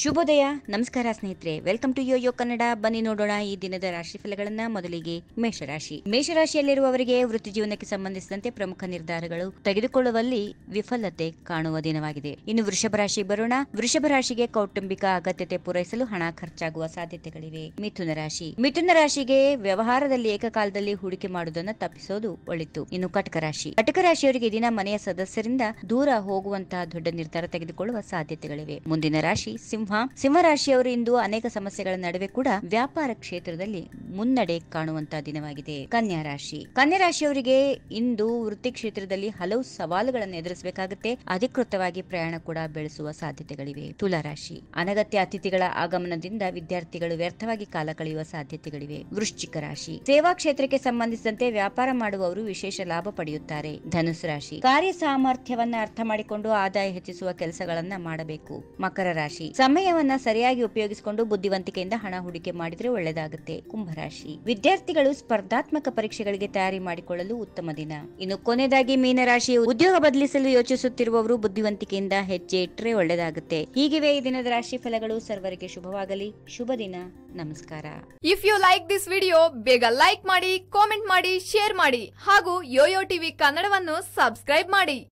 ಶುಭೋದಯ ನಮಸ್ಕಾರ ಸ್ನೇಹಿತರೆ welcome to yo yo Kannada ಬನ್ನಿ ನೋಡೋಣ ಈ ದಿನದ ರಾಶಿ ಫಲಗಳನ್ನ ಮೊದಲಿಗೆ ಮೇಷರಾಶಿ ಮೇಷರಾಶಿಯಲ್ಲಿರುವವರಿಗೆ ವೃತ್ತಿ ಜೀವನಕ್ಕೆ ಸಂಬಂಧಿಸಿದಂತೆ ಪ್ರಮುಖ ನಿರ್ಧಾರಗಳು ತೆಗೆದುಕೊಳ್ಳುವಲ್ಲಿ ವಿಫಲತೆ ಕಾಣುವ ದಿನವಾಗಿದೆ ಇನ್ನು ವೃಷಭ ರಾಶಿ ಬರೋಣ ವೃಷಭ ರಾಶಿಗೆ ಕೌಟುಂಬಿಕ ಅಗತ್ಯತೆ ಪೂರೈಸಲು ಹಣ ಖರ್ಚಾಗುವ ಸಾಧ್ಯತೆಗಳಿವೆ ಮಿಥುನ ರಾಶಿ ಮಿಥುನ ರಾಶಿಗೆ ವ್ಯವಹಾರದಲ್ಲಿ ಏಕಕಾಲದಲ್ಲಿ ಹೂಡಿಕೆ ಮಾಡುವುದನ್ನು ತಪ್ಪಿಸುವುದು ಒಳಿತು ಇನ್ನು ಕಟಕ ರಾಶಿ ಕಟಕ ರಾಶಿಯವರಿಗೆ ದಿನ ಮನೆಯ ಸದಸ್ಯರಿಂದ ದೂರ ಹೋಗುವಂತಹ ದೊಡ್ಡ ನಿರ್ಧಾರ ತೆಗೆದುಕೊಳ್ಳುವ ಸಾಧ್ಯತೆಗಳಿವೆ ಮುಂದಿನ ರಾಶಿ ಸಿಂಹ ಸಿಂಹ ಸಿಂಹರಾಶಿಯವರು ಇಂದು ಅನೇಕ ಸಮಸ್ಯೆಗಳ ನಡುವೆ ಕೂಡ ವ್ಯಾಪಾರ ಕ್ಷೇತ್ರದಲ್ಲಿ ಮುನ್ನಡೆ ಕಾಣುವಂತಹ ದಿನವಾಗಿದೆ ಕನ್ಯಾ ರಾಶಿ ಕನ್ಯಾ ರಾಶಿಯವರಿಗೆ ಇಂದು ವೃತ್ತಿ ಕ್ಷೇತ್ರದಲ್ಲಿ ಹಲವು ಸವಾಲುಗಳನ್ನು ಎದುರಿಸಬೇಕಾಗುತ್ತೆ ಅಧಿಕೃತವಾಗಿ ಪ್ರಯಾಣ ಕೂಡ ಬೆಳೆಸುವ ಸಾಧ್ಯತೆಗಳಿವೆ ತುಲಾರಾಶಿ ಅನಗತ್ಯ ಅತಿಥಿಗಳ ಆಗಮನದಿಂದ ವಿದ್ಯಾರ್ಥಿಗಳು ವ್ಯರ್ಥವಾಗಿ ಕಾಲ ಕಳೆಯುವ ಸಾಧ್ಯತೆಗಳಿವೆ ವೃಶ್ಚಿಕ ರಾಶಿ ಸೇವಾ ಕ್ಷೇತ್ರಕ್ಕೆ ಸಂಬಂಧಿಸಿದಂತೆ ವ್ಯಾಪಾರ ಮಾಡುವವರು ವಿಶೇಷ ಲಾಭ ಪಡೆಯುತ್ತಾರೆ ಧನುಸ್ ರಾಶಿ ಕಾರ್ಯ ಸಾಮರ್ಥ್ಯವನ್ನ ಅರ್ಥ ಮಾಡಿಕೊಂಡು ಆದಾಯ ಹೆಚ್ಚಿಸುವ ಕೆಲಸಗಳನ್ನ ಮಾಡಬೇಕು ಮಕರ ರಾಶಿ ಸಮಯ ಸಮಯವನ್ನ ಸರಿಯಾಗಿ ಉಪಯೋಗಿಸಿಕೊಂಡು ಬುದ್ಧಿವಂತಿಕೆಯಿಂದ ಹಣ ಹೂಡಿಕೆ ಮಾಡಿದ್ರೆ ಒಳ್ಳೆಯದಾಗುತ್ತೆ ಕುಂಭರಾಶಿ ವಿದ್ಯಾರ್ಥಿಗಳು ಸ್ಪರ್ಧಾತ್ಮಕ ಪರೀಕ್ಷೆಗಳಿಗೆ ತಯಾರಿ ಮಾಡಿಕೊಳ್ಳಲು ಉತ್ತಮ ದಿನ ಇನ್ನು ಕೊನೆಯದಾಗಿ ಮೀನರಾಶಿ ಉದ್ಯೋಗ ಬದಲಿಸಲು ಯೋಚಿಸುತ್ತಿರುವವರು ಬುದ್ಧಿವಂತಿಕೆಯಿಂದ ಹೆಜ್ಜೆ ಇಟ್ಟರೆ ಒಳ್ಳೆಯದಾಗುತ್ತೆ ಹೀಗಿವೆ ಈ ದಿನದ ರಾಶಿ ಫಲಗಳು ಸರ್ವರಿಗೆ ಶುಭವಾಗಲಿ ಶುಭ ದಿನ ನಮಸ್ಕಾರ if you like this video ಬೇಗ ಲೈಕ್ ಮಾಡಿ ಕಾಮೆಂಟ್ ಮಾಡಿ ಶೇರ್ ಮಾಡಿ ಹಾಗೂ ಯೋಯೋ ಟಿವಿ ಕನ್ನಡವನ್ನು ಸಬ್ಸ್ಕ್ರೈಬ್ ಮಾಡಿ